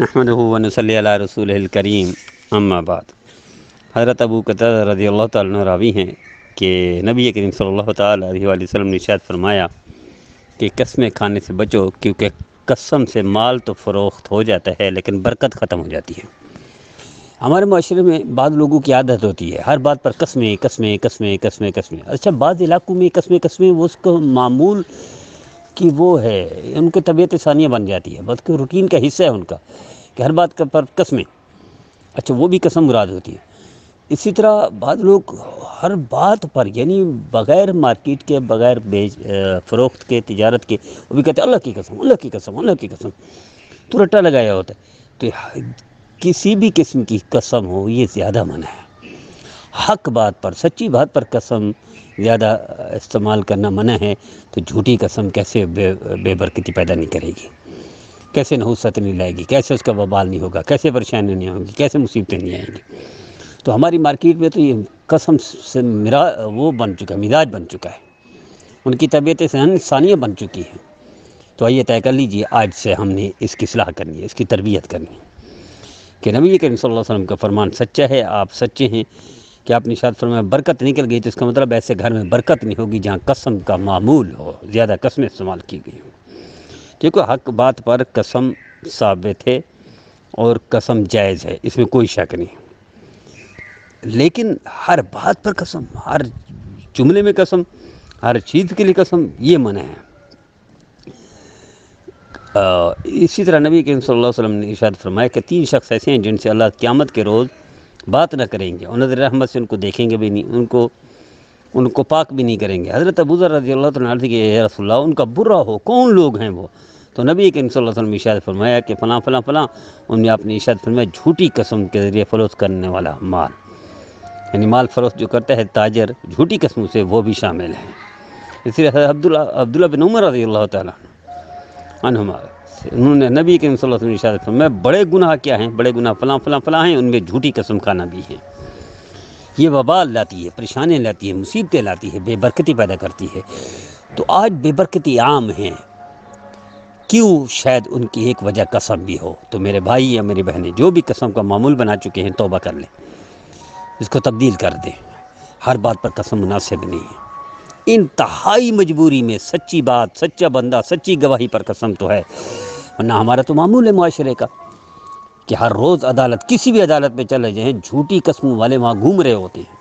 الحمد و صلی اللہ رسول الکریم بعد حضرت ابو قطر رضی اللہ تعالیٰ راوی ہیں کہ نبی کریم صلی اللہ تعالیٰ علیہ وآلہ وسلم نے شاید فرمایا کہ قسمیں کھانے سے بچو کیونکہ قسم سے مال تو فروخت ہو جاتا ہے لیکن برکت ختم ہو جاتی ہے ہمارے معاشرے میں بعض لوگوں کی عادت ہوتی ہے ہر بات پر قسمیں قسمیں قسمیں قسمیں قسمیں اچھا بعض علاقوں میں قسمیں قسمیں وہ اس کو معمول کہ وہ ہے ان کی طبیعت ثانیہ بن جاتی ہے بلکہ روٹین کا حصہ ہے ان کا کہ ہر بات پر قسمیں اچھا وہ بھی قسم مراد ہوتی ہے اسی طرح بعض لوگ ہر بات پر یعنی بغیر مارکیٹ کے بغیر بیج فروخت کے تجارت کے وہ بھی کہتے ہیں اللہ کی قسم اللہ کی قسم اللہ کی قسم تو رٹا لگایا ہوتا ہے تو کسی بھی قسم کی قسم ہو یہ زیادہ منع ہے حق بات پر سچی بات پر قسم زیادہ استعمال کرنا منع ہے تو جھوٹی قسم کیسے بے بے برکتی پیدا نہیں کرے گی کیسے نحوست نہیں لائے گی کیسے اس کا وبال نہیں ہوگا کیسے پریشانیاں نہیں ہوں گی کیسے مصیبتیں نہیں آئیں گی تو ہماری مارکیٹ میں تو یہ قسم سے میرا وہ بن چکا ہے مزاج بن چکا ہے ان کی سے انسانیہ بن چکی ہیں تو آئیے طے کر لیجیے آج سے ہم نے اس کی صلاح کرنی ہے اس کی تربیت کرنی ہے کہ نبی کریم صلی اللہ علیہ وسلم کا فرمان سچا ہے آپ سچے ہیں کہ آپ اپنیشاد فرمایا برکت نکل گئی تو اس کا مطلب ایسے گھر میں برکت نہیں ہوگی جہاں قسم کا معمول ہو زیادہ قسمیں استعمال کی گئی ہوں کیونکہ حق بات پر قسم ثابت ہے اور قسم جائز ہے اس میں کوئی شک نہیں لیکن ہر بات پر قسم ہر جملے میں قسم ہر چیز کے لیے قسم یہ منع ہے اسی طرح نبی کریم صلی اللہ علیہ وسلم نے ارشاد فرمایا کہ تین شخص ایسے ہیں جن سے اللہ قیامت کے روز بات نہ کریں گے اور نظر رحمت سے ان کو دیکھیں گے بھی نہیں ان کو ان کو پاک بھی نہیں کریں گے حضرت ذر رضی اللہ تعالیٰ کہ کے رسول اللہ ان کا برا ہو کون لوگ ہیں وہ تو نبی صلی علیہ وسلم اشاد فرمایا کہ فلاں فلاں فلاں ان نے اپنی اشاد فرمایا جھوٹی قسم کے ذریعے فروخت کرنے والا مال یعنی مال فروخت جو کرتا ہے تاجر جھوٹی قسم سے وہ بھی شامل ہیں اس لیے عبداللہ عبداللہ بن عمر رضی اللہ تعالیٰ عنہما انہوں نے نبی کریم صلی اللہ علیہ کہ میں بڑے گناہ کیا ہیں بڑے گناہ فلاں فلاں فلاں ہیں ان میں جھوٹی قسم کھانا بھی ہے یہ وبال لاتی ہے پریشانیاں لاتی ہے مصیبتیں لاتی ہے بے برکتی پیدا کرتی ہے تو آج بے برکتی عام ہیں کیوں شاید ان کی ایک وجہ قسم بھی ہو تو میرے بھائی یا میری بہنیں جو بھی قسم کا معمول بنا چکے ہیں توبہ کر لیں اس کو تبدیل کر دیں ہر بات پر قسم مناسب نہیں ہے انتہائی مجبوری میں سچی بات سچا بندہ سچی گواہی پر قسم تو ہے ورنہ ہمارا تو معمول ہے معاشرے کا کہ ہر روز عدالت کسی بھی عدالت میں چلے جائیں جھوٹی قسموں والے وہاں گھوم رہے ہوتے ہیں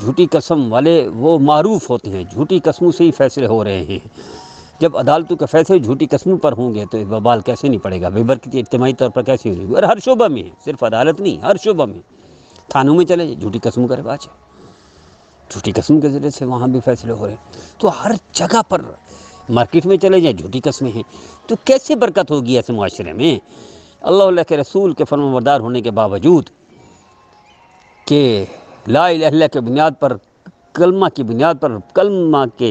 جھوٹی قسم والے وہ معروف ہوتے ہیں جھوٹی قسموں سے ہی فیصلے ہو رہے ہیں جب عدالتوں کے فیصلے جھوٹی قسموں پر ہوں گے تو ببال کیسے نہیں پڑے گا بے برکتی اجتماعی طور پر کیسے ہوگی اور ہر شعبہ میں ہے صرف عدالت نہیں ہر شعبہ میں تھانوں میں چلے جائیں جھوٹی قسموں کا رواج ہے جھوٹی قسم کے ذریعے سے وہاں بھی فیصلے ہو رہے ہیں تو ہر جگہ پر مارکیٹ میں چلے جائیں جھوٹی قسمیں ہیں تو کیسے برکت ہوگی ایسے معاشرے میں اللہ اللہ کے رسول کے فرم بردار مردار ہونے کے باوجود کہ لا الہ اللہ کے بنیاد پر کلمہ کی بنیاد پر کلمہ کے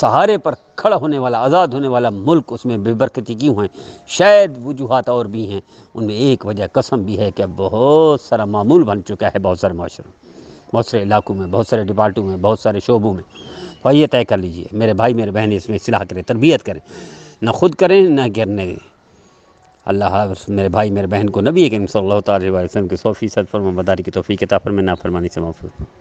سہارے پر کھڑا ہونے والا آزاد ہونے والا ملک اس میں بے برکتی کیوں ہیں شاید وجوہات اور بھی ہیں ان میں ایک وجہ قسم بھی ہے کہ بہت سارا معمول بن چکا ہے بہت سارے معاشروں بہت سارے علاقوں میں بہت سارے ڈپارٹوں میں بہت سارے شعبوں میں اور یہ طے کر لیجئے میرے بھائی میرے بہن اس میں اصلاح کریں تربیت کریں نہ خود کریں نہ گرنے اللہ حافظ میرے بھائی میرے بہن کو نبی کریم صلی اللہ تعالیٰ علیہ وسلم کی سو فیصد فرما بداری کی توفیق کتابیں نہ فرمانی سے